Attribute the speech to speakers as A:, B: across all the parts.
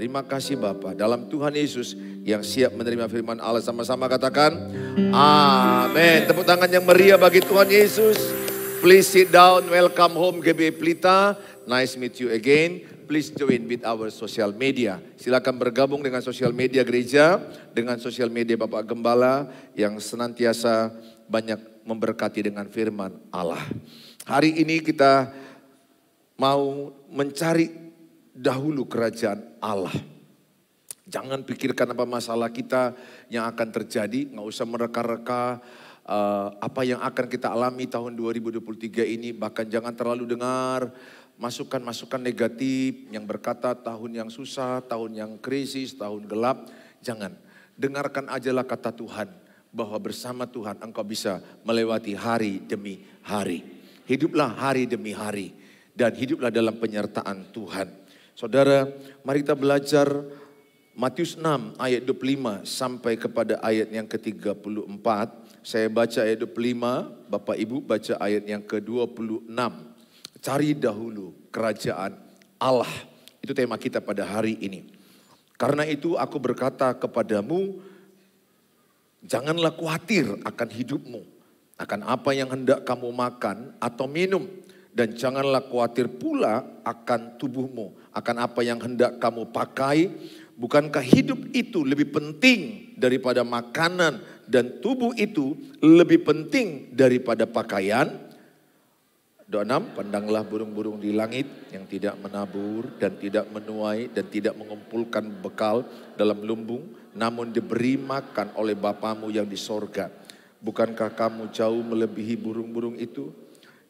A: Terima kasih Bapak. Dalam Tuhan Yesus yang siap menerima firman Allah sama-sama katakan. Amin. Tepuk tangan yang meriah bagi Tuhan Yesus. Please sit down. Welcome home GB Pelita. Nice meet you again. Please join with our social media. Silakan bergabung dengan social media gereja, dengan social media Bapak Gembala yang senantiasa banyak memberkati dengan firman Allah. Hari ini kita mau mencari dahulu kerajaan Allah. Jangan pikirkan apa masalah kita yang akan terjadi, nggak usah mereka-reka uh, apa yang akan kita alami tahun 2023 ini. Bahkan jangan terlalu dengar masukan-masukan negatif yang berkata tahun yang susah, tahun yang krisis, tahun gelap. Jangan, dengarkan ajalah kata Tuhan bahwa bersama Tuhan engkau bisa melewati hari demi hari. Hiduplah hari demi hari dan hiduplah dalam penyertaan Tuhan. Saudara, mari kita belajar Matius 6 ayat 25 sampai kepada ayat yang ke-34. Saya baca ayat 25, Bapak Ibu baca ayat yang ke-26. Cari dahulu kerajaan Allah. Itu tema kita pada hari ini. Karena itu aku berkata kepadamu, janganlah khawatir akan hidupmu, akan apa yang hendak kamu makan atau minum, dan janganlah khawatir pula akan tubuhmu, akan apa yang hendak kamu pakai. Bukankah hidup itu lebih penting daripada makanan dan tubuh itu lebih penting daripada pakaian? Doa enam, pandanglah burung-burung di langit yang tidak menabur dan tidak menuai dan tidak mengumpulkan bekal dalam lumbung, namun diberi makan oleh Bapamu yang di sorga. Bukankah kamu jauh melebihi burung-burung itu?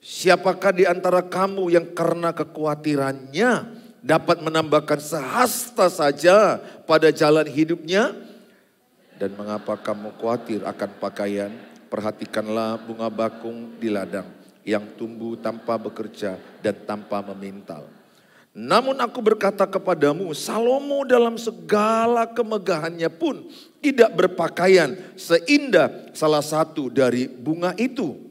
A: Siapakah di antara kamu yang karena kekhawatirannya dapat menambahkan sehasta saja pada jalan hidupnya? Dan mengapa kamu khawatir akan pakaian? Perhatikanlah bunga bakung di ladang yang tumbuh tanpa bekerja dan tanpa memintal. Namun aku berkata kepadamu, Salomo dalam segala kemegahannya pun tidak berpakaian seindah salah satu dari bunga itu.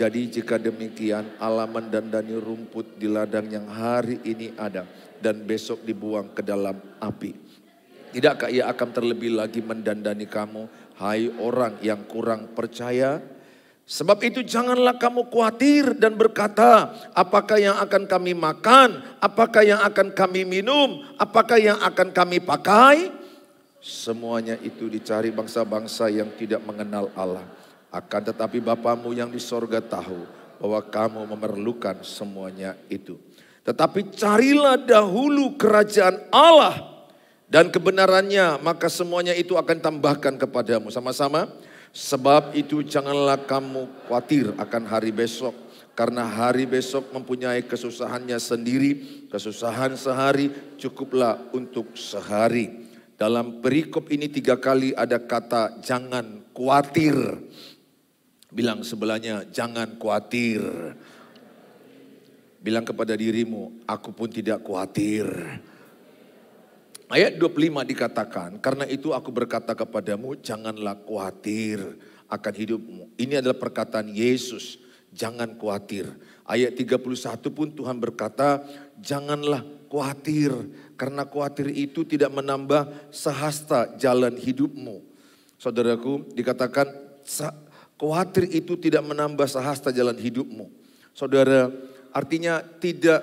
A: Jadi jika demikian Allah mendandani rumput di ladang yang hari ini ada dan besok dibuang ke dalam api. Tidakkah ia akan terlebih lagi mendandani kamu, hai orang yang kurang percaya? Sebab itu janganlah kamu khawatir dan berkata, apakah yang akan kami makan, apakah yang akan kami minum, apakah yang akan kami pakai? Semuanya itu dicari bangsa-bangsa yang tidak mengenal Allah. Akan tetapi Bapamu yang di sorga tahu bahwa kamu memerlukan semuanya itu. Tetapi carilah dahulu kerajaan Allah dan kebenarannya, maka semuanya itu akan tambahkan kepadamu. Sama-sama, sebab itu janganlah kamu khawatir akan hari besok, karena hari besok mempunyai kesusahannya sendiri. Kesusahan sehari cukuplah untuk sehari. Dalam perikop ini tiga kali ada kata "jangan khawatir". Bilang sebelahnya, jangan khawatir. Bilang kepada dirimu, aku pun tidak khawatir. Ayat 25 dikatakan, karena itu aku berkata kepadamu, janganlah khawatir akan hidupmu. Ini adalah perkataan Yesus, jangan khawatir. Ayat 31 pun Tuhan berkata, janganlah khawatir. Karena khawatir itu tidak menambah sehasta jalan hidupmu. Saudaraku dikatakan Khawatir itu tidak menambah sehasta jalan hidupmu. Saudara, artinya tidak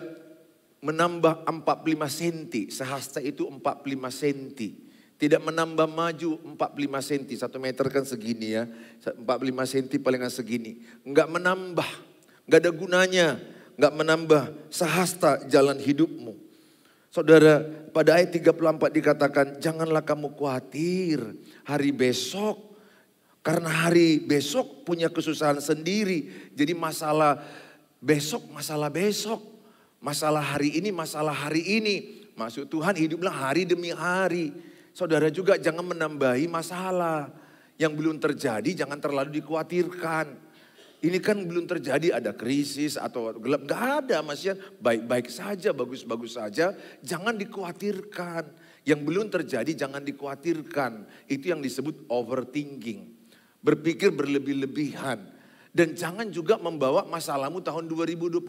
A: menambah 45 senti. Sehasta itu 45 senti. Tidak menambah maju 45 senti. Satu meter kan segini ya. 45 senti palingan segini. Enggak menambah. Enggak ada gunanya. Enggak menambah sehasta jalan hidupmu. Saudara, pada ayat 34 dikatakan, janganlah kamu khawatir hari besok karena hari besok punya kesusahan sendiri. Jadi masalah besok, masalah besok. Masalah hari ini, masalah hari ini. Maksud Tuhan hiduplah hari demi hari. Saudara juga jangan menambahi masalah. Yang belum terjadi jangan terlalu dikhawatirkan. Ini kan belum terjadi ada krisis atau gelap. Gak ada masih baik-baik saja, bagus-bagus saja. Jangan dikhawatirkan. Yang belum terjadi jangan dikhawatirkan. Itu yang disebut overthinking Berpikir berlebih-lebihan. Dan jangan juga membawa masalahmu tahun 2022.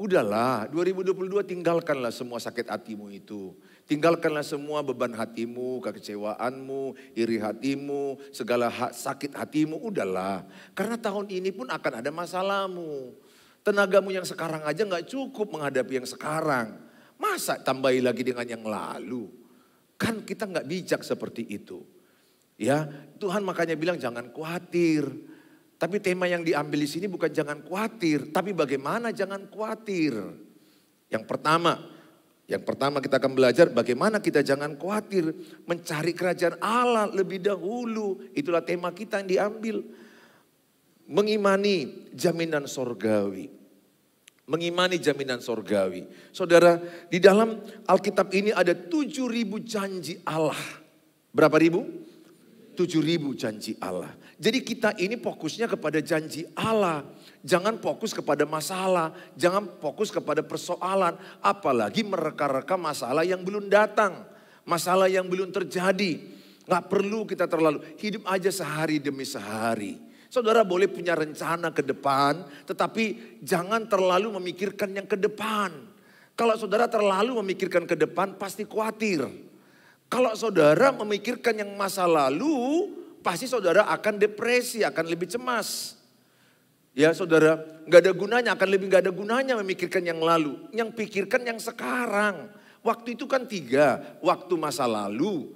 A: Udahlah, 2022 tinggalkanlah semua sakit hatimu itu. Tinggalkanlah semua beban hatimu, kekecewaanmu, iri hatimu, segala hak sakit hatimu, udahlah. Karena tahun ini pun akan ada masalahmu. Tenagamu yang sekarang aja nggak cukup menghadapi yang sekarang. Masa tambahi lagi dengan yang lalu? Kan kita nggak bijak seperti itu. Ya, Tuhan makanya bilang jangan khawatir. Tapi tema yang diambil di sini bukan jangan khawatir, tapi bagaimana jangan khawatir. Yang pertama, yang pertama kita akan belajar bagaimana kita jangan khawatir mencari kerajaan Allah lebih dahulu. Itulah tema kita yang diambil. Mengimani jaminan sorgawi mengimani jaminan sorgawi. Saudara, di dalam Alkitab ini ada 7.000 janji Allah. Berapa ribu? 7000 janji Allah. Jadi kita ini fokusnya kepada janji Allah. Jangan fokus kepada masalah, jangan fokus kepada persoalan, apalagi mereka-reka masalah yang belum datang, masalah yang belum terjadi. Gak perlu kita terlalu hidup aja sehari demi sehari. Saudara boleh punya rencana ke depan, tetapi jangan terlalu memikirkan yang ke depan. Kalau saudara terlalu memikirkan ke depan, pasti khawatir. Kalau saudara memikirkan yang masa lalu, pasti saudara akan depresi, akan lebih cemas. Ya saudara, nggak ada gunanya, akan lebih nggak ada gunanya memikirkan yang lalu. Yang pikirkan yang sekarang. Waktu itu kan tiga, waktu masa lalu.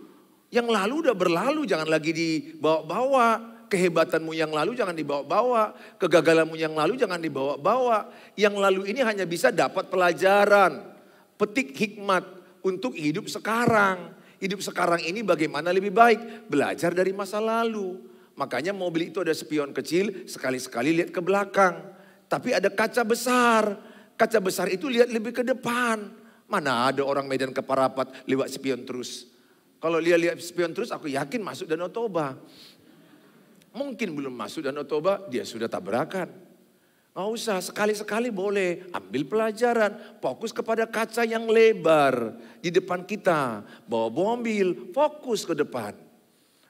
A: Yang lalu udah berlalu, jangan lagi dibawa-bawa kehebatanmu yang lalu jangan dibawa-bawa, kegagalanmu yang lalu jangan dibawa-bawa. Yang lalu ini hanya bisa dapat pelajaran, petik hikmat untuk hidup sekarang. Hidup sekarang ini bagaimana lebih baik? Belajar dari masa lalu. Makanya mobil itu ada spion kecil, sekali-sekali lihat ke belakang. Tapi ada kaca besar. Kaca besar itu lihat lebih ke depan. Mana ada orang Medan keparapat lewat spion terus. Kalau dia lihat spion terus aku yakin masuk Danau Toba. Mungkin belum masuk Danau Toba, dia sudah tabrakan. Gak usah, sekali-sekali boleh ambil pelajaran, fokus kepada kaca yang lebar di depan kita. Bawa mobil, fokus ke depan.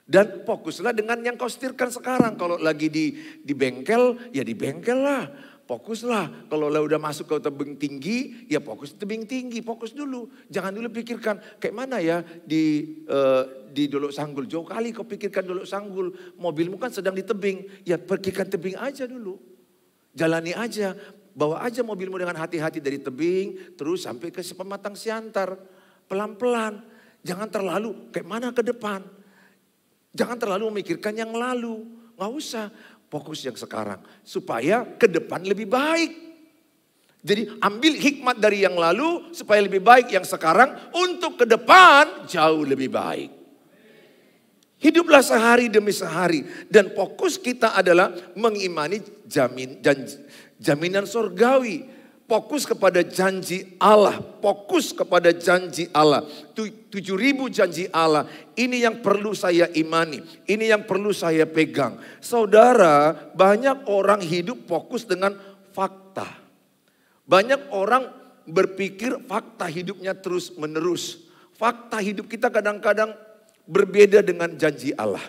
A: Dan fokuslah dengan yang kau setirkan sekarang. Kalau lagi di, di bengkel, ya di bengkel lah. Fokuslah. Kalau lah udah masuk ke tebing tinggi, ya fokus tebing tinggi. Fokus dulu. Jangan dulu pikirkan, kayak mana ya di uh, di Dolok Sanggul. Jauh kali kau pikirkan Dolok Sanggul. Mobilmu kan sedang di tebing. Ya pergikan tebing aja dulu. Jalani aja, bawa aja mobilmu dengan hati-hati dari tebing terus sampai ke pematang siantar. Pelan-pelan, jangan terlalu kayak mana ke depan. Jangan terlalu memikirkan yang lalu, nggak usah. Fokus yang sekarang, supaya ke depan lebih baik. Jadi ambil hikmat dari yang lalu supaya lebih baik yang sekarang untuk ke depan jauh lebih baik. Hiduplah sehari demi sehari. Dan fokus kita adalah mengimani jamin, janji, jaminan surgawi. Fokus kepada janji Allah. Fokus kepada janji Allah. Tujuh ribu janji Allah. Ini yang perlu saya imani. Ini yang perlu saya pegang. Saudara, banyak orang hidup fokus dengan fakta. Banyak orang berpikir fakta hidupnya terus menerus. Fakta hidup kita kadang-kadang berbeda dengan janji Allah.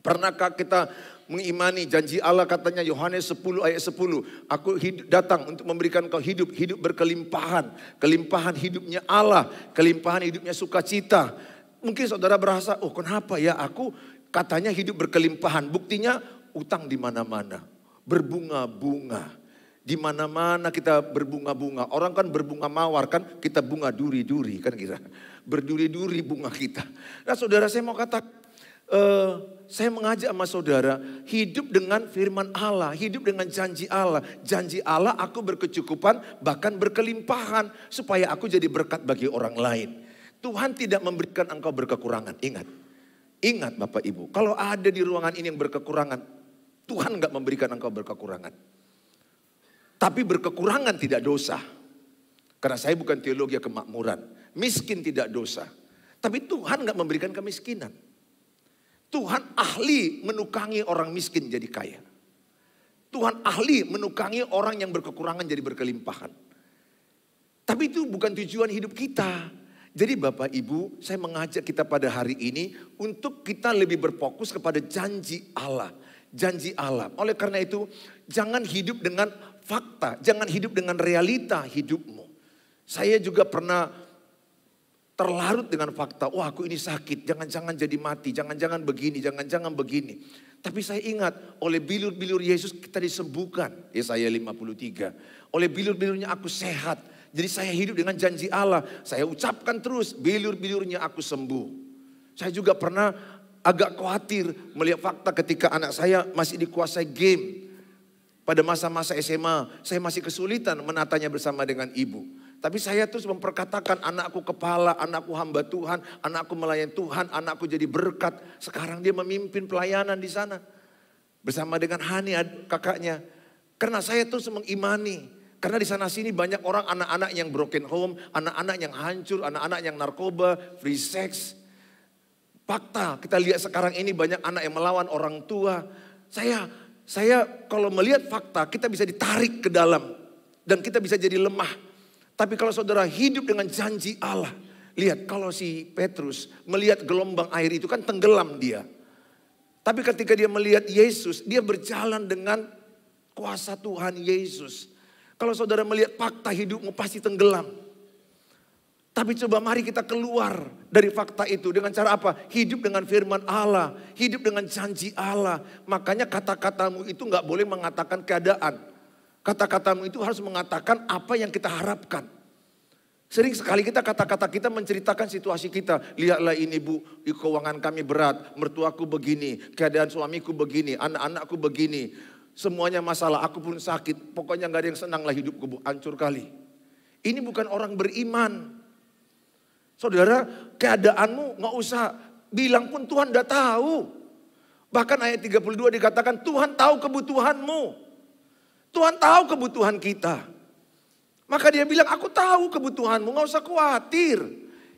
A: Pernahkah kita mengimani janji Allah katanya Yohanes 10 ayat 10. Aku hidup, datang untuk memberikan kau hidup, hidup berkelimpahan. Kelimpahan hidupnya Allah, kelimpahan hidupnya sukacita. Mungkin saudara berasa, oh kenapa ya aku katanya hidup berkelimpahan. Buktinya utang di mana-mana, berbunga-bunga. Di mana-mana kita berbunga-bunga. Orang kan berbunga mawar kan, kita bunga duri-duri kan kira, gitu. Berduri-duri bunga kita. Nah saudara saya mau kata, uh, saya mengajak sama saudara, hidup dengan firman Allah, hidup dengan janji Allah. Janji Allah aku berkecukupan, bahkan berkelimpahan. Supaya aku jadi berkat bagi orang lain. Tuhan tidak memberikan engkau berkekurangan, ingat. Ingat Bapak Ibu, kalau ada di ruangan ini yang berkekurangan, Tuhan nggak memberikan engkau berkekurangan. Tapi berkekurangan tidak dosa. Karena saya bukan teologi kemakmuran. Miskin tidak dosa. Tapi Tuhan gak memberikan kemiskinan. Tuhan ahli menukangi orang miskin jadi kaya. Tuhan ahli menukangi orang yang berkekurangan jadi berkelimpahan. Tapi itu bukan tujuan hidup kita. Jadi Bapak Ibu, saya mengajak kita pada hari ini untuk kita lebih berfokus kepada janji Allah. Janji Allah. Oleh karena itu, jangan hidup dengan fakta, jangan hidup dengan realita hidupmu. Saya juga pernah terlarut dengan fakta, wah aku ini sakit, jangan-jangan jadi mati, jangan-jangan begini, jangan-jangan begini. Tapi saya ingat oleh bilur-bilur Yesus kita disembuhkan, Yesaya 53. Oleh bilur-bilurnya aku sehat, jadi saya hidup dengan janji Allah. Saya ucapkan terus, bilur-bilurnya aku sembuh. Saya juga pernah agak khawatir melihat fakta ketika anak saya masih dikuasai game. Pada masa-masa SMA, saya masih kesulitan menatanya bersama dengan ibu. Tapi saya terus memperkatakan anakku kepala, anakku hamba Tuhan, anakku melayani Tuhan, anakku jadi berkat. Sekarang dia memimpin pelayanan di sana. Bersama dengan Hani kakaknya. Karena saya terus mengimani. Karena di sana sini banyak orang anak-anak yang broken home, anak-anak yang hancur, anak-anak yang narkoba, free sex. Fakta, kita lihat sekarang ini banyak anak yang melawan orang tua. Saya saya kalau melihat fakta kita bisa ditarik ke dalam. Dan kita bisa jadi lemah. Tapi kalau saudara hidup dengan janji Allah. Lihat kalau si Petrus melihat gelombang air itu kan tenggelam dia. Tapi ketika dia melihat Yesus, dia berjalan dengan kuasa Tuhan Yesus. Kalau saudara melihat fakta hidupmu pasti tenggelam. Tapi coba mari kita keluar dari fakta itu dengan cara apa? Hidup dengan firman Allah, hidup dengan janji Allah. Makanya kata-katamu itu nggak boleh mengatakan keadaan. Kata-katamu itu harus mengatakan apa yang kita harapkan. Sering sekali kita kata-kata kita menceritakan situasi kita. Lihatlah ini bu, di keuangan kami berat, mertuaku begini, keadaan suamiku begini, anak-anakku begini. Semuanya masalah, aku pun sakit. Pokoknya nggak ada yang senang lah hidupku bu, hancur kali. Ini bukan orang beriman. Saudara, keadaanmu nggak usah bilang pun Tuhan udah tahu. Bahkan ayat 32 dikatakan Tuhan tahu kebutuhanmu. Tuhan tahu kebutuhan kita. Maka dia bilang, aku tahu kebutuhanmu, nggak usah khawatir.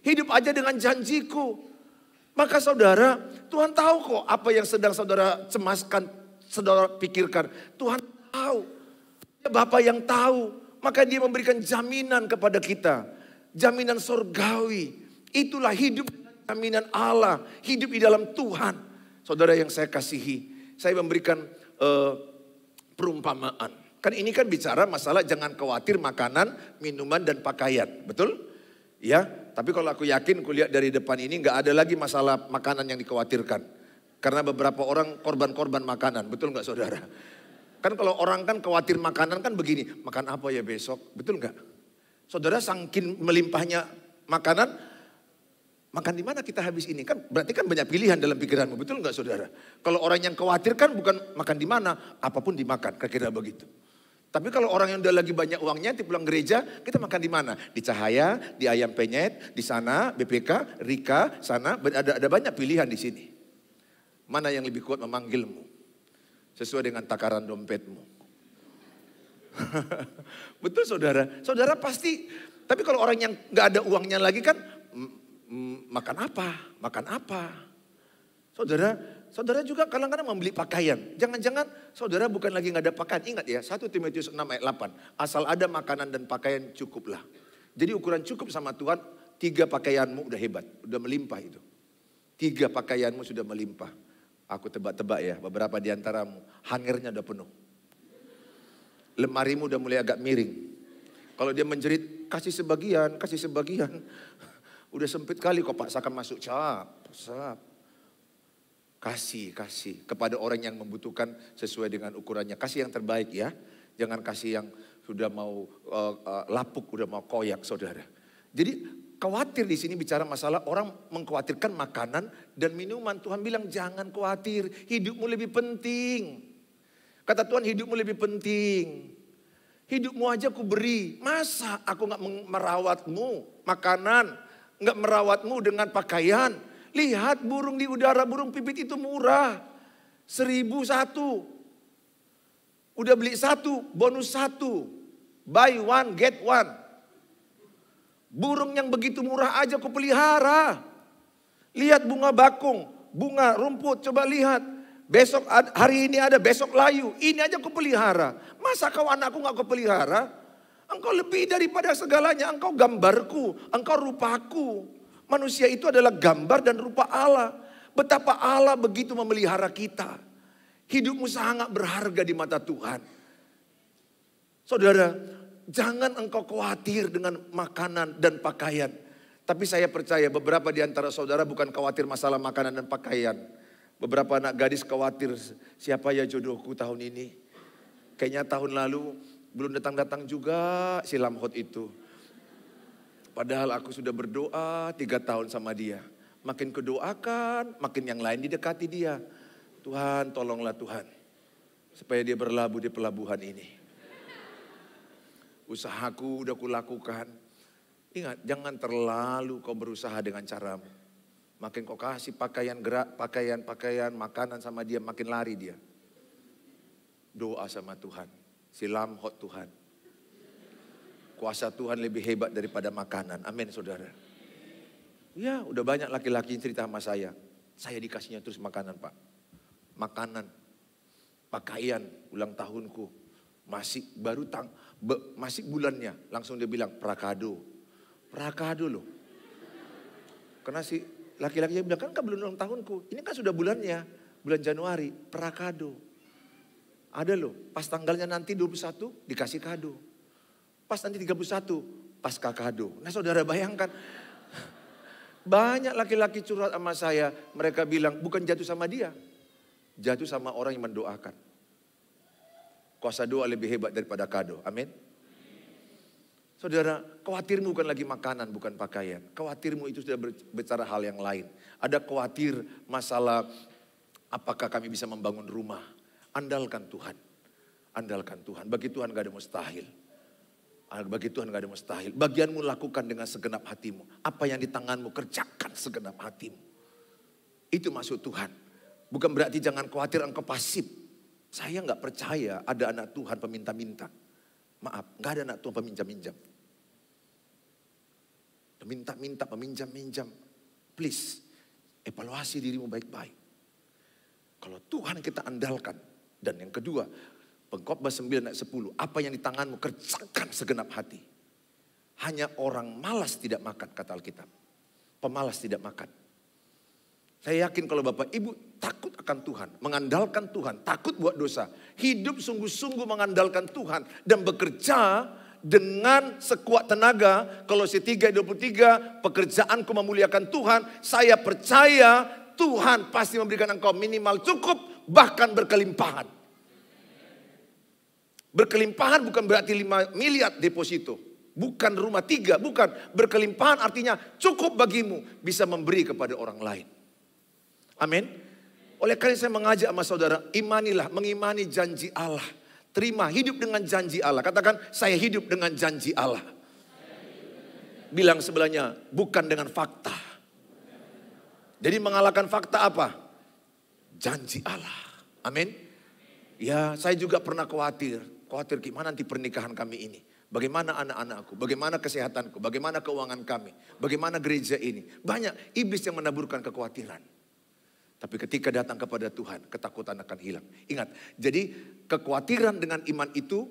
A: Hidup aja dengan janjiku. Maka saudara, Tuhan tahu kok apa yang sedang saudara cemaskan, saudara pikirkan. Tuhan tahu. Dia Bapak yang tahu. Maka dia memberikan jaminan kepada kita jaminan surgawi, Itulah hidup jaminan Allah, hidup di dalam Tuhan. Saudara yang saya kasihi, saya memberikan uh, perumpamaan. Kan ini kan bicara masalah jangan khawatir makanan, minuman, dan pakaian. Betul? Ya, tapi kalau aku yakin kulihat dari depan ini nggak ada lagi masalah makanan yang dikhawatirkan. Karena beberapa orang korban-korban makanan, betul nggak saudara? Kan kalau orang kan khawatir makanan kan begini, makan apa ya besok, betul nggak? Saudara sangkin melimpahnya makanan, makan di mana kita habis ini? Kan berarti kan banyak pilihan dalam pikiranmu, betul nggak saudara? Kalau orang yang khawatir kan bukan makan di mana, apapun dimakan, kira-kira begitu. Tapi kalau orang yang udah lagi banyak uangnya, nanti pulang gereja, kita makan di mana? Di Cahaya, di Ayam Penyet, di sana, BPK, Rika, sana, ada, ada banyak pilihan di sini. Mana yang lebih kuat memanggilmu? Sesuai dengan takaran dompetmu. Betul saudara. Saudara pasti, tapi kalau orang yang gak ada uangnya lagi kan, makan apa? Makan apa? Saudara, saudara juga kadang-kadang membeli pakaian. Jangan-jangan saudara bukan lagi gak ada pakaian. Ingat ya, 1 Timotius 6 ayat 8. Asal ada makanan dan pakaian cukuplah. Jadi ukuran cukup sama Tuhan, tiga pakaianmu udah hebat, udah melimpah itu. Tiga pakaianmu sudah melimpah. Aku tebak-tebak ya, beberapa di antaramu hangernya udah penuh lemarimu udah mulai agak miring. Kalau dia menjerit, kasih sebagian, kasih sebagian. Udah sempit kali kok paksakan masuk, cap, cap. Kasih, kasih kepada orang yang membutuhkan sesuai dengan ukurannya. Kasih yang terbaik ya. Jangan kasih yang sudah mau uh, uh, lapuk, sudah mau koyak saudara. Jadi khawatir di sini bicara masalah orang mengkhawatirkan makanan dan minuman. Tuhan bilang jangan khawatir, hidupmu lebih penting. Kata Tuhan hidupmu lebih penting. Hidupmu aja aku beri. Masa aku gak merawatmu makanan, Gak merawatmu dengan pakaian. Lihat burung di udara, burung pipit itu murah. Seribu satu. Udah beli satu, bonus satu. Buy one, get one. Burung yang begitu murah aja aku pelihara. Lihat bunga bakung, bunga rumput, coba lihat Besok hari ini ada, besok layu. Ini aja aku pelihara. Masa kau anakku gak aku pelihara? Engkau lebih daripada segalanya. Engkau gambarku, engkau rupaku. Manusia itu adalah gambar dan rupa Allah. Betapa Allah begitu memelihara kita. Hidupmu sangat berharga di mata Tuhan. Saudara, jangan engkau khawatir dengan makanan dan pakaian. Tapi saya percaya beberapa di antara saudara bukan khawatir masalah makanan dan pakaian Beberapa anak gadis khawatir siapa ya jodohku tahun ini. Kayaknya tahun lalu belum datang-datang juga si Lamhot itu. Padahal aku sudah berdoa tiga tahun sama dia. Makin kedoakan, makin yang lain didekati dia. Tuhan tolonglah Tuhan. Supaya dia berlabuh di pelabuhan ini. Usahaku udah kulakukan. Ingat, jangan terlalu kau berusaha dengan caramu. Makin kau kasih pakaian gerak, pakaian, pakaian, makanan sama dia, makin lari dia. Doa sama Tuhan. Silam hot Tuhan. Kuasa Tuhan lebih hebat daripada makanan. Amin saudara. Ya udah banyak laki-laki cerita sama saya. Saya dikasihnya terus makanan pak. Makanan, pakaian, ulang tahunku. Masih baru tang, be, masih bulannya. Langsung dia bilang, prakado. Prakado loh. Karena si laki-laki yang bilang, kan kan belum ulang tahunku. Ini kan sudah bulannya, bulan Januari, prakado. Ada loh, pas tanggalnya nanti 21 dikasih kado. Pas nanti 31, pas kado. Nah saudara bayangkan, banyak laki-laki curhat sama saya, mereka bilang bukan jatuh sama dia, jatuh sama orang yang mendoakan. Kuasa doa lebih hebat daripada kado, amin. Saudara, khawatirmu bukan lagi makanan, bukan pakaian. Khawatirmu itu sudah berbicara hal yang lain. Ada khawatir masalah apakah kami bisa membangun rumah. Andalkan Tuhan. Andalkan Tuhan. Bagi Tuhan gak ada mustahil. Ah, bagi Tuhan gak ada mustahil. Bagianmu lakukan dengan segenap hatimu. Apa yang di tanganmu kerjakan segenap hatimu. Itu maksud Tuhan. Bukan berarti jangan khawatir engkau pasif. Saya nggak percaya ada anak Tuhan peminta-minta. Maaf, nggak ada anak Tuhan peminjam-minjam minta-minta, meminjam-minjam. Please, evaluasi dirimu baik-baik. Kalau Tuhan kita andalkan. Dan yang kedua, pengkhotbah 9 ayat 10. Apa yang di tanganmu kerjakan segenap hati. Hanya orang malas tidak makan, kata Alkitab. Pemalas tidak makan. Saya yakin kalau Bapak Ibu takut akan Tuhan, mengandalkan Tuhan, takut buat dosa, hidup sungguh-sungguh mengandalkan Tuhan dan bekerja dengan sekuat tenaga. kalau Kolose 3:23, pekerjaanku memuliakan Tuhan, saya percaya Tuhan pasti memberikan engkau minimal cukup bahkan berkelimpahan. Berkelimpahan bukan berarti 5 miliar deposito. Bukan rumah tiga, bukan. Berkelimpahan artinya cukup bagimu bisa memberi kepada orang lain. Amin. Oleh karena saya mengajak sama saudara, imanilah, mengimani janji Allah Terima, hidup dengan janji Allah. Katakan, saya hidup dengan janji Allah. Bilang sebelahnya, bukan dengan fakta. Jadi mengalahkan fakta apa? Janji Allah. Amin. Ya, saya juga pernah khawatir. Khawatir gimana nanti pernikahan kami ini. Bagaimana anak-anakku, bagaimana kesehatanku, bagaimana keuangan kami, bagaimana gereja ini. Banyak iblis yang menaburkan kekhawatiran. Tapi ketika datang kepada Tuhan, ketakutan akan hilang. Ingat, jadi kekhawatiran dengan iman itu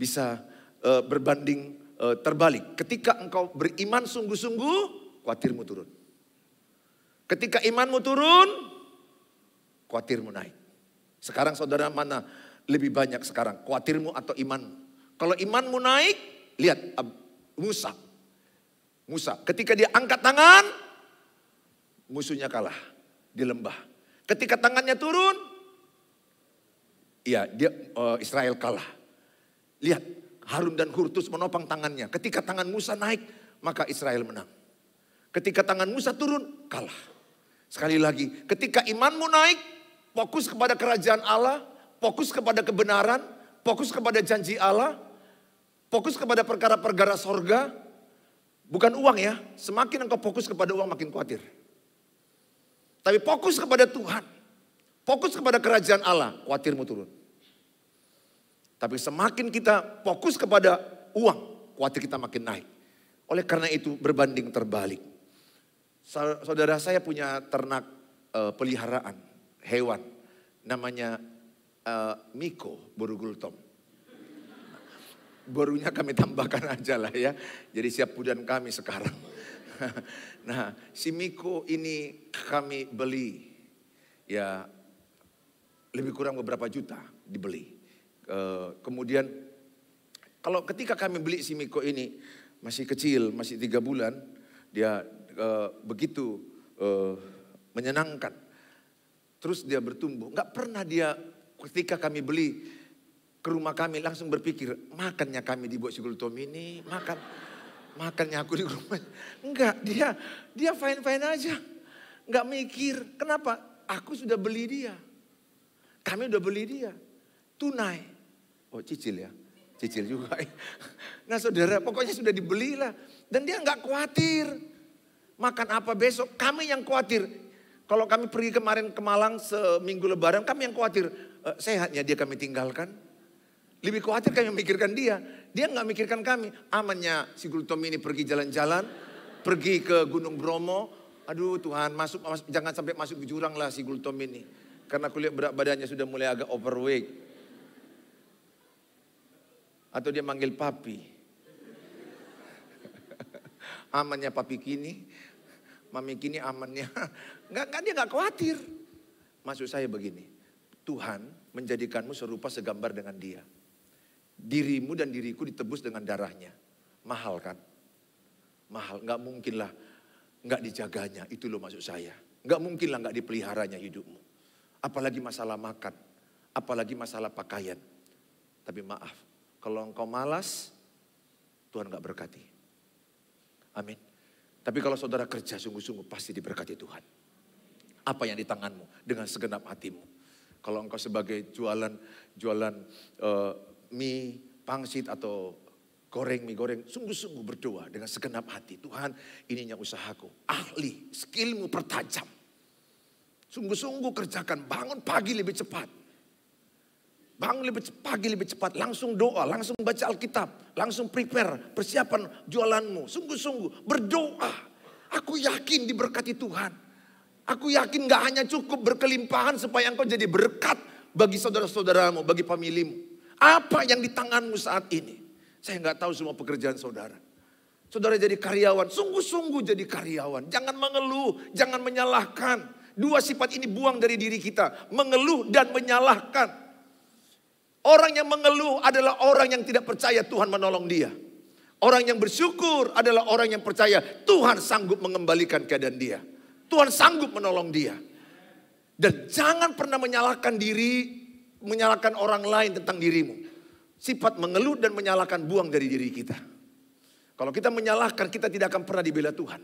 A: bisa uh, berbanding uh, terbalik. Ketika engkau beriman sungguh-sungguh, khawatirmu turun. Ketika imanmu turun, khawatirmu naik. Sekarang saudara mana lebih banyak sekarang, khawatirmu atau iman? Kalau imanmu naik, lihat eh, Musa. Musa, ketika dia angkat tangan, musuhnya kalah di lembah. Ketika tangannya turun, ya dia uh, Israel kalah. Lihat Harun dan Hurtus menopang tangannya. Ketika tangan Musa naik, maka Israel menang. Ketika tangan Musa turun, kalah. Sekali lagi, ketika imanmu naik, fokus kepada kerajaan Allah, fokus kepada kebenaran, fokus kepada janji Allah, fokus kepada perkara-perkara sorga, bukan uang ya. Semakin engkau fokus kepada uang, makin khawatir. Tapi fokus kepada Tuhan. Fokus kepada kerajaan Allah, khawatirmu turun. Tapi semakin kita fokus kepada uang, khawatir kita makin naik. Oleh karena itu berbanding terbalik. Saudara saya punya ternak e, peliharaan, hewan. Namanya e, Miko Borugultom. Barunya kami tambahkan aja lah ya. Jadi siap pudan kami sekarang. nah, si Miko ini kami beli ya lebih kurang beberapa juta dibeli. Eh, kemudian kalau ketika kami beli si Miko ini masih kecil, masih tiga bulan, dia eh, begitu eh, menyenangkan. Terus dia bertumbuh. Gak pernah dia ketika kami beli ke rumah kami langsung berpikir makannya kami dibuat si Tom ini makan makannya aku di rumah. Enggak, dia dia fine-fine aja. Enggak mikir. Kenapa? Aku sudah beli dia. Kami sudah beli dia. Tunai. Oh cicil ya. Cicil juga. Ya. Nah saudara pokoknya sudah dibelilah. Dan dia enggak khawatir. Makan apa besok. Kami yang khawatir. Kalau kami pergi kemarin ke Malang seminggu lebaran. Kami yang khawatir. Eh, sehatnya dia kami tinggalkan. Lebih khawatir kami memikirkan dia. Dia nggak mikirkan kami. Amannya si Gultom ini pergi jalan-jalan. Pergi ke Gunung Bromo. Aduh Tuhan masuk, masuk jangan sampai masuk ke jurang lah si Gultom ini. Karena kulihat berat badannya sudah mulai agak overweight. Atau dia manggil papi. amannya papi kini. Mami kini amannya. Nggak, nggak dia nggak khawatir. Maksud saya begini. Tuhan menjadikanmu serupa segambar dengan dia. Dirimu dan diriku ditebus dengan darahnya. Mahal kan? Mahal, nggak mungkinlah nggak dijaganya, itu loh maksud saya. Nggak mungkinlah nggak dipeliharanya hidupmu. Apalagi masalah makan, apalagi masalah pakaian. Tapi maaf, kalau engkau malas, Tuhan nggak berkati. Amin. Tapi kalau saudara kerja sungguh-sungguh pasti diberkati Tuhan. Apa yang di tanganmu dengan segenap hatimu. Kalau engkau sebagai jualan jualan uh, mie pangsit atau goreng mie goreng sungguh-sungguh berdoa dengan segenap hati Tuhan ininya usahaku ahli skillmu pertajam sungguh-sungguh kerjakan bangun pagi lebih cepat bangun lebih cepat, pagi lebih cepat langsung doa langsung baca Alkitab langsung prepare persiapan jualanmu sungguh-sungguh berdoa aku yakin diberkati Tuhan aku yakin gak hanya cukup berkelimpahan supaya engkau jadi berkat bagi saudara-saudaramu bagi pemilimu. Apa yang di tanganmu saat ini? Saya nggak tahu semua pekerjaan saudara. Saudara jadi karyawan, sungguh-sungguh jadi karyawan. Jangan mengeluh, jangan menyalahkan. Dua sifat ini buang dari diri kita. Mengeluh dan menyalahkan. Orang yang mengeluh adalah orang yang tidak percaya Tuhan menolong dia. Orang yang bersyukur adalah orang yang percaya Tuhan sanggup mengembalikan keadaan dia. Tuhan sanggup menolong dia. Dan jangan pernah menyalahkan diri menyalahkan orang lain tentang dirimu. Sifat mengeluh dan menyalahkan buang dari diri kita. Kalau kita menyalahkan, kita tidak akan pernah dibela Tuhan.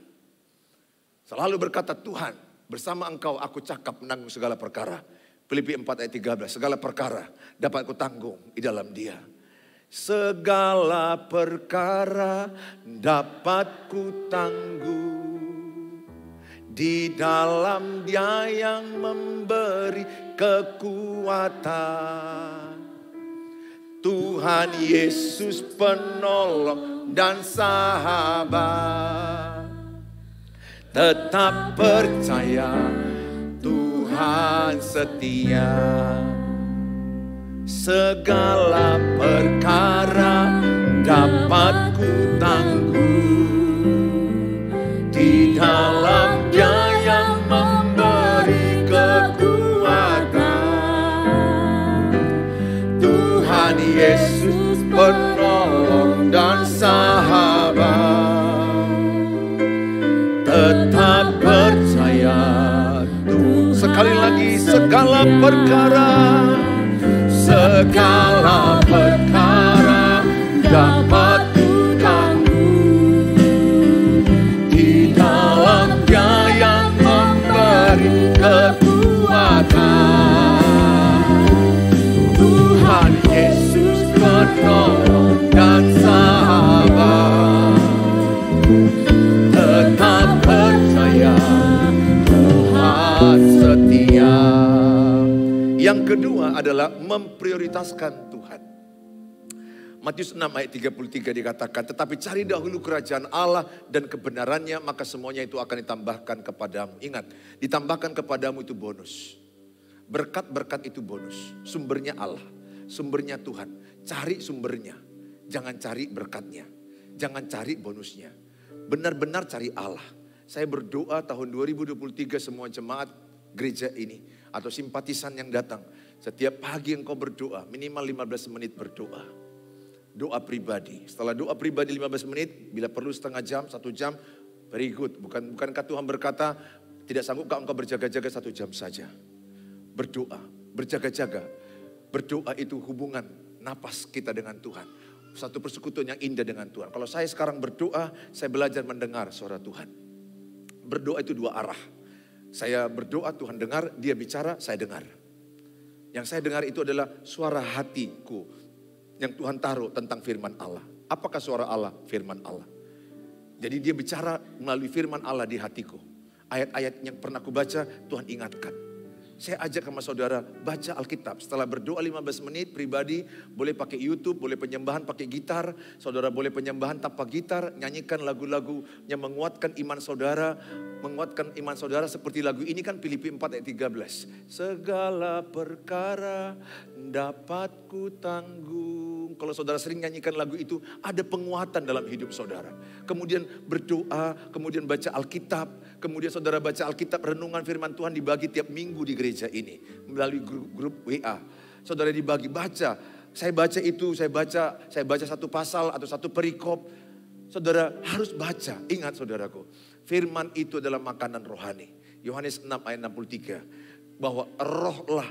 A: Selalu berkata, Tuhan bersama engkau aku cakap menanggung segala perkara. Filipi 4 ayat 13, segala perkara dapat aku tanggung di dalam dia. Segala perkara dapat ku tanggung di dalam dia yang memberi kekuatan. Tuhan Yesus penolong dan sahabat. Tetap percaya Tuhan setia. Segala perkara dapat ku tangguh di dalam segala perkara segala perkara Yang kedua adalah memprioritaskan Tuhan. Matius 6 ayat 33 dikatakan, tetapi cari dahulu kerajaan Allah dan kebenarannya, maka semuanya itu akan ditambahkan kepadamu. Ingat, ditambahkan kepadamu itu bonus. Berkat-berkat itu bonus. Sumbernya Allah, sumbernya Tuhan. Cari sumbernya, jangan cari berkatnya. Jangan cari bonusnya. Benar-benar cari Allah. Saya berdoa tahun 2023 semua jemaat gereja ini atau simpatisan yang datang. Setiap pagi engkau berdoa, minimal 15 menit berdoa. Doa pribadi. Setelah doa pribadi 15 menit, bila perlu setengah jam, satu jam, berikut Bukan, bukankah Tuhan berkata, tidak sanggup kau engkau berjaga-jaga satu jam saja. Berdoa, berjaga-jaga. Berdoa itu hubungan napas kita dengan Tuhan. Satu persekutuan yang indah dengan Tuhan. Kalau saya sekarang berdoa, saya belajar mendengar suara Tuhan. Berdoa itu dua arah saya berdoa Tuhan dengar, dia bicara, saya dengar. Yang saya dengar itu adalah suara hatiku yang Tuhan taruh tentang firman Allah. Apakah suara Allah? Firman Allah. Jadi dia bicara melalui firman Allah di hatiku. Ayat-ayat yang pernah kubaca Tuhan ingatkan saya ajak sama saudara, baca Alkitab. Setelah berdoa 15 menit, pribadi, boleh pakai Youtube, boleh penyembahan pakai gitar. Saudara boleh penyembahan tanpa gitar, nyanyikan lagu-lagu yang menguatkan iman saudara. Menguatkan iman saudara seperti lagu ini kan Filipi 4 ayat 13. Segala perkara dapat ku tanggung. Kalau saudara sering nyanyikan lagu itu, ada penguatan dalam hidup saudara. Kemudian berdoa, kemudian baca Alkitab, Kemudian saudara baca Alkitab, renungan firman Tuhan dibagi tiap minggu di gereja ini. Melalui grup, grup WA. Saudara dibagi, baca. Saya baca itu, saya baca, saya baca satu pasal atau satu perikop. Saudara harus baca. Ingat saudaraku, firman itu adalah makanan rohani. Yohanes 6 ayat 63. Bahwa rohlah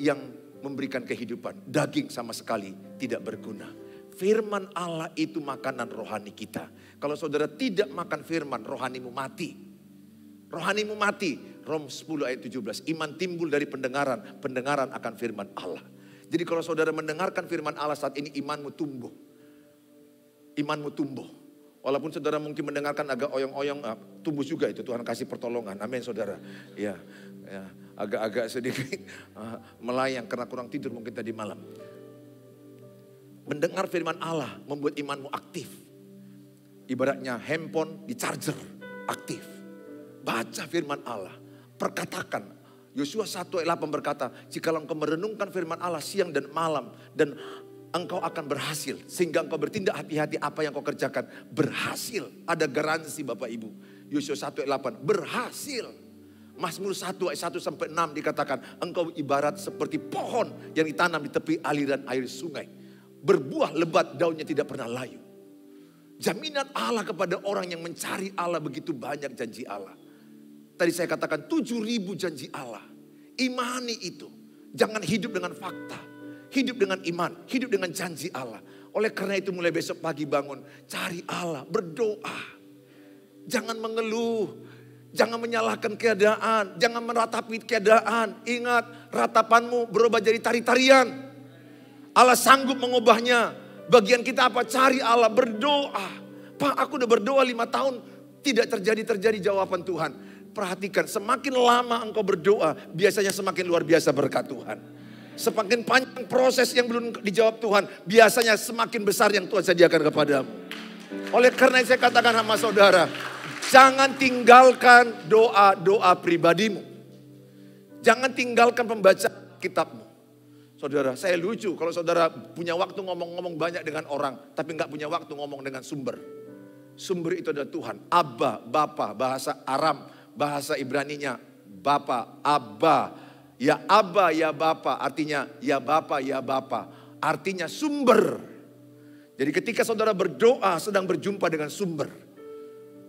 A: yang memberikan kehidupan. Daging sama sekali tidak berguna. Firman Allah itu makanan rohani kita. Kalau saudara tidak makan firman, rohanimu mati. Rohanimu mati. Rom 10 ayat 17. Iman timbul dari pendengaran. Pendengaran akan firman Allah. Jadi kalau saudara mendengarkan firman Allah saat ini imanmu tumbuh. Imanmu tumbuh. Walaupun saudara mungkin mendengarkan agak oyong-oyong, ah, tumbuh juga itu Tuhan kasih pertolongan. Amin saudara. Ya, ya agak-agak sedikit ah, melayang karena kurang tidur mungkin tadi malam. Mendengar firman Allah membuat imanmu aktif. Ibaratnya handphone di charger aktif Baca firman Allah. Perkatakan. Yosua 1 ayat 8 berkata, Jikalau engkau merenungkan firman Allah siang dan malam, dan engkau akan berhasil. Sehingga engkau bertindak hati-hati apa yang kau kerjakan. Berhasil. Ada garansi Bapak Ibu. Yosua 1 ayat 8, berhasil. Mazmur 1 ayat 1 sampai 6 dikatakan, engkau ibarat seperti pohon yang ditanam di tepi aliran air sungai. Berbuah lebat daunnya tidak pernah layu. Jaminan Allah kepada orang yang mencari Allah begitu banyak janji Allah. Tadi saya katakan ribu janji Allah. Imani itu. Jangan hidup dengan fakta. Hidup dengan iman, hidup dengan janji Allah. Oleh karena itu mulai besok pagi bangun, cari Allah, berdoa. Jangan mengeluh, jangan menyalahkan keadaan, jangan meratapi keadaan. Ingat, ratapanmu berubah jadi tari-tarian. Allah sanggup mengubahnya. Bagian kita apa? Cari Allah, berdoa. Pak, aku udah berdoa lima tahun, tidak terjadi-terjadi jawaban Tuhan. Perhatikan, semakin lama engkau berdoa, biasanya semakin luar biasa berkat Tuhan. Semakin panjang proses yang belum dijawab Tuhan, biasanya semakin besar yang Tuhan sediakan kepadamu. Oleh karena itu saya katakan sama saudara, jangan tinggalkan doa-doa pribadimu. Jangan tinggalkan pembaca kitabmu. Saudara, saya lucu kalau saudara punya waktu ngomong-ngomong banyak dengan orang, tapi nggak punya waktu ngomong dengan sumber. Sumber itu adalah Tuhan, Abba, Bapa, bahasa Aram, bahasa Ibrani-nya Bapa, Abba. Ya Abba, ya Bapa, artinya ya Bapa, ya Bapa. Artinya sumber. Jadi ketika saudara berdoa sedang berjumpa dengan sumber.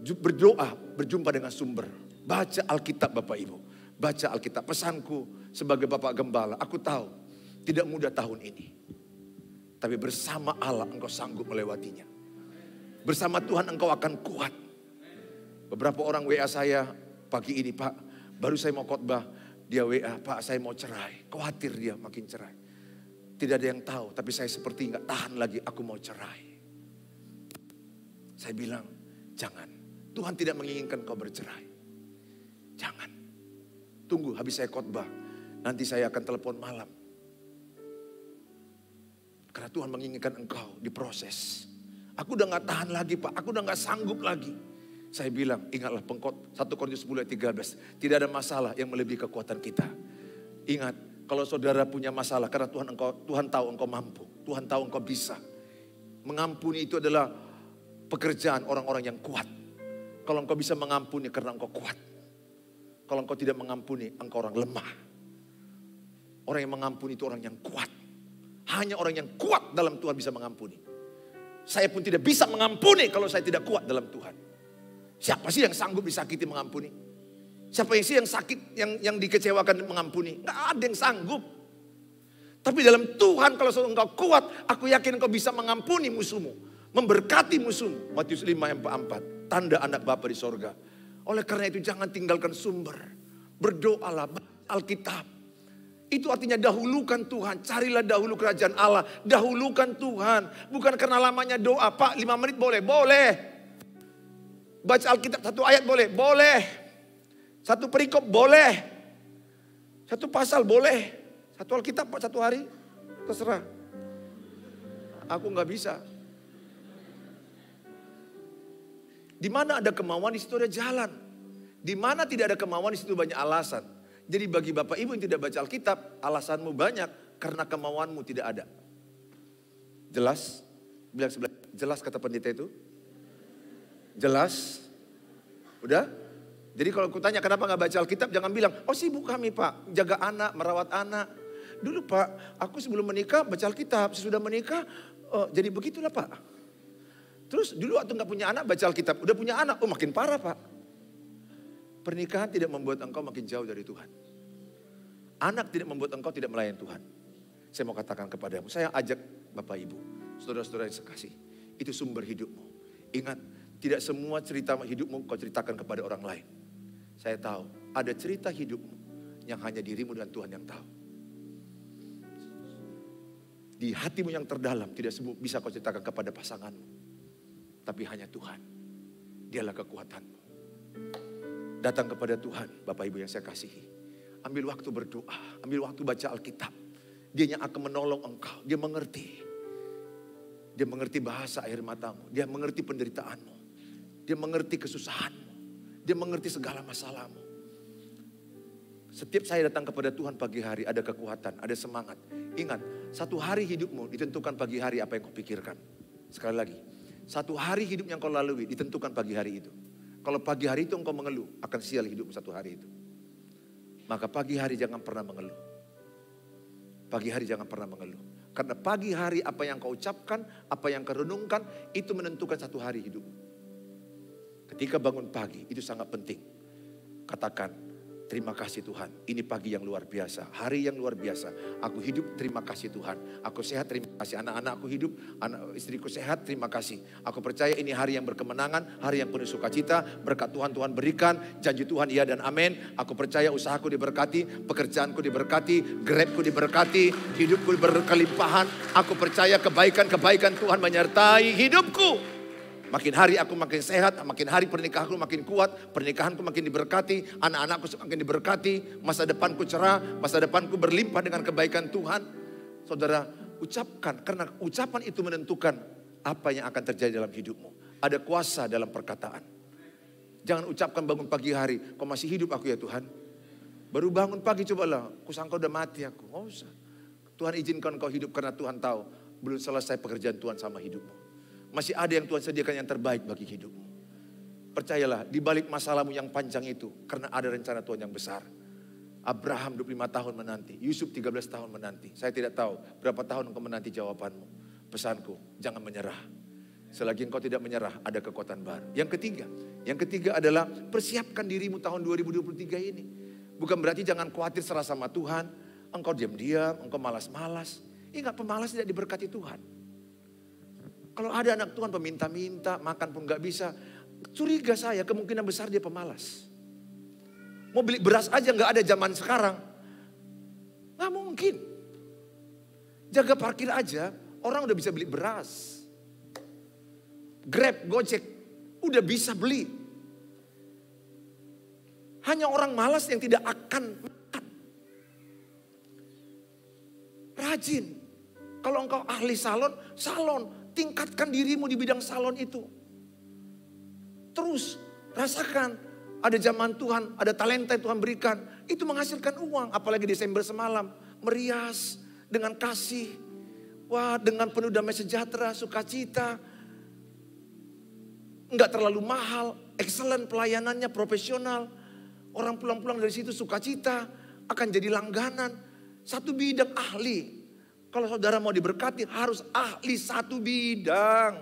A: Berdoa berjumpa dengan sumber. Baca Alkitab Bapak Ibu. Baca Alkitab. Pesanku sebagai Bapak Gembala, aku tahu tidak mudah tahun ini. Tapi bersama Allah engkau sanggup melewatinya. Bersama Tuhan engkau akan kuat. Beberapa orang WA saya, pagi ini Pak, baru saya mau khotbah, dia WA, Pak saya mau cerai. Khawatir dia makin cerai. Tidak ada yang tahu, tapi saya seperti nggak tahan lagi, aku mau cerai. Saya bilang, jangan. Tuhan tidak menginginkan kau bercerai. Jangan. Tunggu habis saya khotbah, nanti saya akan telepon malam. Karena Tuhan menginginkan engkau diproses. Aku udah gak tahan lagi pak, aku udah gak sanggup lagi. Saya bilang, ingatlah pengkot 1 Korintus 10 ayat 13. Tidak ada masalah yang melebihi kekuatan kita. Ingat, kalau saudara punya masalah karena Tuhan engkau Tuhan tahu engkau mampu, Tuhan tahu engkau bisa. Mengampuni itu adalah pekerjaan orang-orang yang kuat. Kalau engkau bisa mengampuni karena engkau kuat. Kalau engkau tidak mengampuni, engkau orang lemah. Orang yang mengampuni itu orang yang kuat. Hanya orang yang kuat dalam Tuhan bisa mengampuni. Saya pun tidak bisa mengampuni kalau saya tidak kuat dalam Tuhan. Siapa sih yang sanggup disakiti mengampuni? Siapa sih yang sakit, yang yang dikecewakan mengampuni? Gak ada yang sanggup. Tapi dalam Tuhan kalau engkau kuat, aku yakin engkau bisa mengampuni musuhmu. Memberkati musuhmu. Matius 5 ayat 4. Tanda anak Bapa di sorga. Oleh karena itu jangan tinggalkan sumber. Berdoalah, Alkitab. Itu artinya dahulukan Tuhan, carilah dahulu kerajaan Allah, dahulukan Tuhan. Bukan karena lamanya doa, Pak 5 menit boleh, boleh. Baca Alkitab satu ayat boleh? Boleh. Satu perikop boleh. Satu pasal boleh. Satu Alkitab satu hari terserah. Aku nggak bisa. Di mana ada kemauan di situ ada jalan. Di mana tidak ada kemauan di situ banyak alasan. Jadi bagi Bapak Ibu yang tidak baca Alkitab, alasanmu banyak karena kemauanmu tidak ada. Jelas? Bilang sebelah, jelas kata pendeta itu? Jelas? Udah? Jadi kalau aku tanya kenapa nggak baca Alkitab, jangan bilang, oh sibuk kami pak, jaga anak, merawat anak. Dulu pak, aku sebelum menikah baca Alkitab, sesudah menikah uh, jadi begitulah pak. Terus dulu waktu nggak punya anak baca Alkitab, udah punya anak, oh makin parah pak. Pernikahan tidak membuat engkau makin jauh dari Tuhan. Anak tidak membuat engkau tidak melayani Tuhan. Saya mau katakan kepadamu, saya ajak Bapak Ibu, saudara-saudara yang sekasih, itu sumber hidupmu. Ingat, tidak semua cerita hidupmu kau ceritakan kepada orang lain. Saya tahu, ada cerita hidupmu yang hanya dirimu dan Tuhan yang tahu. Di hatimu yang terdalam tidak semua bisa kau ceritakan kepada pasanganmu. Tapi hanya Tuhan. Dialah kekuatanmu. Datang kepada Tuhan, Bapak Ibu yang saya kasihi. Ambil waktu berdoa, ambil waktu baca Alkitab. Dia yang akan menolong engkau, dia mengerti. Dia mengerti bahasa air matamu. Dia mengerti penderitaanmu. Dia mengerti kesusahanmu. Dia mengerti segala masalahmu. Setiap saya datang kepada Tuhan pagi hari ada kekuatan, ada semangat. Ingat, satu hari hidupmu ditentukan pagi hari apa yang kau pikirkan. Sekali lagi, satu hari hidup yang kau lalui ditentukan pagi hari itu. Kalau pagi hari itu engkau mengeluh, akan sial hidupmu satu hari itu. Maka pagi hari jangan pernah mengeluh. Pagi hari jangan pernah mengeluh. Karena pagi hari apa yang kau ucapkan, apa yang kau renungkan, itu menentukan satu hari hidupmu. Ketika bangun pagi, itu sangat penting. Katakan, terima kasih Tuhan. Ini pagi yang luar biasa, hari yang luar biasa. Aku hidup, terima kasih Tuhan. Aku sehat, terima kasih. anak anak aku hidup, anak istriku sehat, terima kasih. Aku percaya ini hari yang berkemenangan, hari yang penuh sukacita. Berkat Tuhan, Tuhan berikan. Janji Tuhan, iya dan amin. Aku percaya usahaku diberkati, pekerjaanku diberkati, grabku diberkati, hidupku berkelimpahan. Aku percaya kebaikan-kebaikan Tuhan menyertai hidupku. Makin hari aku makin sehat, makin hari pernikahanku makin kuat, pernikahanku makin diberkati, anak-anakku semakin diberkati, masa depanku cerah, masa depanku berlimpah dengan kebaikan Tuhan. Saudara, ucapkan karena ucapan itu menentukan apa yang akan terjadi dalam hidupmu. Ada kuasa dalam perkataan. Jangan ucapkan bangun pagi hari, Kau masih hidup aku ya Tuhan? Baru bangun pagi cobalah, kusangka udah mati aku. Nggak usah. Tuhan izinkan kau hidup karena Tuhan tahu belum selesai pekerjaan Tuhan sama hidupmu. Masih ada yang Tuhan sediakan yang terbaik bagi hidupmu. Percayalah, di balik masalahmu yang panjang itu, karena ada rencana Tuhan yang besar. Abraham 25 tahun menanti, Yusuf 13 tahun menanti. Saya tidak tahu berapa tahun engkau menanti jawabanmu. Pesanku, jangan menyerah. Selagi engkau tidak menyerah, ada kekuatan baru. Yang ketiga, yang ketiga adalah persiapkan dirimu tahun 2023 ini. Bukan berarti jangan khawatir serah sama Tuhan. Engkau diam-diam, engkau malas-malas. Ingat pemalas tidak diberkati Tuhan. Kalau ada anak Tuhan peminta-minta, makan pun gak bisa. Curiga saya kemungkinan besar dia pemalas. Mau beli beras aja gak ada zaman sekarang. Gak mungkin. Jaga parkir aja, orang udah bisa beli beras. Grab, Gojek, udah bisa beli. Hanya orang malas yang tidak akan makan. Rajin. Kalau engkau ahli salon, salon. Tingkatkan dirimu di bidang salon itu. Terus rasakan ada zaman Tuhan, ada talenta yang Tuhan berikan. Itu menghasilkan uang, apalagi Desember semalam. Merias dengan kasih. Wah, dengan penuh damai sejahtera, sukacita. Enggak terlalu mahal, excellent pelayanannya, profesional. Orang pulang-pulang dari situ sukacita, akan jadi langganan. Satu bidang ahli, kalau saudara mau diberkati harus ahli satu bidang.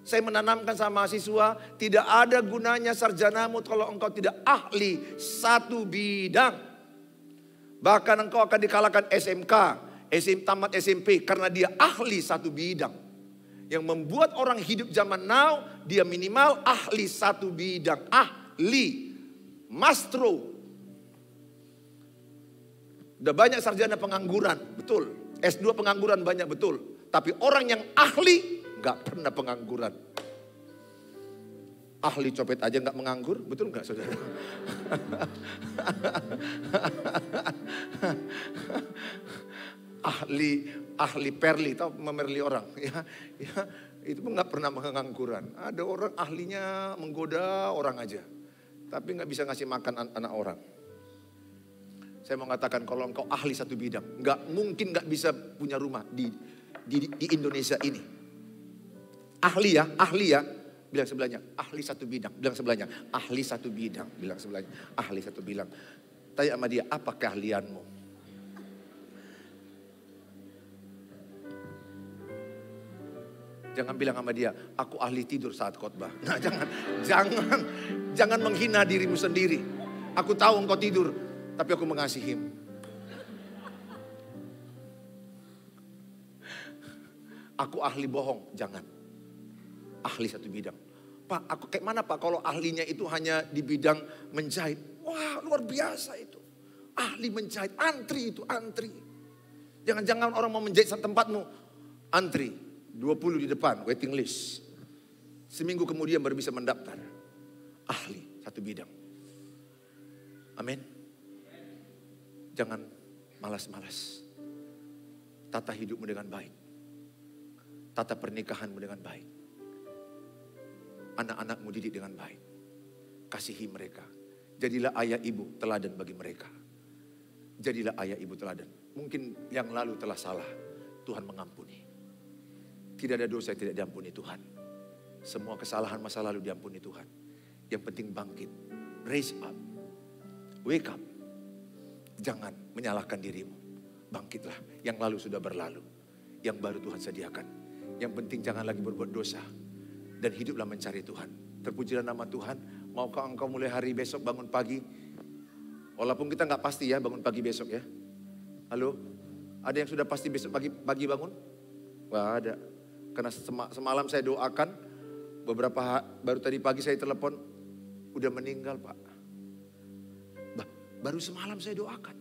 A: Saya menanamkan sama mahasiswa, tidak ada gunanya sarjanamu kalau engkau tidak ahli satu bidang. Bahkan engkau akan dikalahkan SMK, SM, tamat SMP karena dia ahli satu bidang. Yang membuat orang hidup zaman now, dia minimal ahli satu bidang. Ahli, mastro. Udah banyak sarjana pengangguran, betul. S2 pengangguran banyak betul. Tapi orang yang ahli gak pernah pengangguran. Ahli copet aja gak menganggur, betul gak saudara? ahli ahli perli, tau memerli orang. Ya, ya, itu nggak pernah mengangguran. Ada orang ahlinya menggoda orang aja, tapi nggak bisa ngasih makan an anak orang. Saya mau katakan kalau engkau ahli satu bidang, nggak mungkin nggak bisa punya rumah di, di, di Indonesia ini. Ahli ya, ahli ya. Bilang sebelahnya, ahli satu bidang. Bilang sebelahnya, ahli satu bidang. Bilang sebelahnya, ahli satu bidang. Tanya sama dia, apa keahlianmu? Jangan bilang sama dia, aku ahli tidur saat khotbah. Nah, jangan, jangan, jangan menghina dirimu sendiri. Aku tahu engkau tidur, tapi aku mengasihi. Aku ahli bohong, jangan. Ahli satu bidang. Pak, aku kayak mana Pak kalau ahlinya itu hanya di bidang menjahit? Wah, luar biasa itu. Ahli menjahit, antri itu, antri. Jangan-jangan orang mau menjahit satu tempatmu. Antri, 20 di depan, waiting list. Seminggu kemudian baru bisa mendaftar. Ahli, satu bidang. Amin. Jangan malas-malas. Tata hidupmu dengan baik. Tata pernikahanmu dengan baik. Anak-anakmu didik dengan baik. Kasihi mereka. Jadilah ayah ibu teladan bagi mereka. Jadilah ayah ibu teladan. Mungkin yang lalu telah salah. Tuhan mengampuni. Tidak ada dosa yang tidak diampuni Tuhan. Semua kesalahan masa lalu diampuni Tuhan. Yang penting bangkit. Raise up. Wake up. Jangan menyalahkan dirimu. Bangkitlah. Yang lalu sudah berlalu. Yang baru Tuhan sediakan. Yang penting jangan lagi berbuat dosa. Dan hiduplah mencari Tuhan. Terpujilah nama Tuhan. Maukah engkau mulai hari besok bangun pagi? Walaupun kita nggak pasti ya bangun pagi besok ya. Halo? Ada yang sudah pasti besok pagi, pagi bangun? Gak ada. Karena semalam saya doakan. Beberapa baru tadi pagi saya telepon. Udah meninggal pak Baru semalam saya doakan.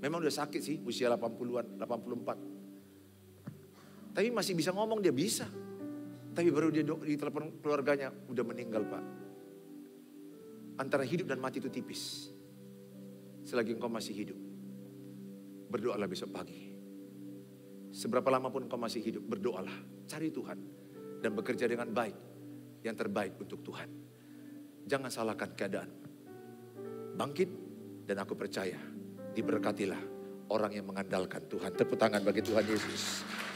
A: Memang udah sakit sih usia 80-an, 84. Tapi masih bisa ngomong dia bisa. Tapi baru dia di telepon keluarganya udah meninggal pak. Antara hidup dan mati itu tipis. Selagi engkau masih hidup. Berdoalah besok pagi. Seberapa lama pun engkau masih hidup, berdoalah. Cari Tuhan. Dan bekerja dengan baik. Yang terbaik untuk Tuhan. Jangan salahkan keadaan. Bangkit dan aku percaya, diberkatilah orang yang mengandalkan Tuhan. Tepuk tangan bagi Tuhan Yesus.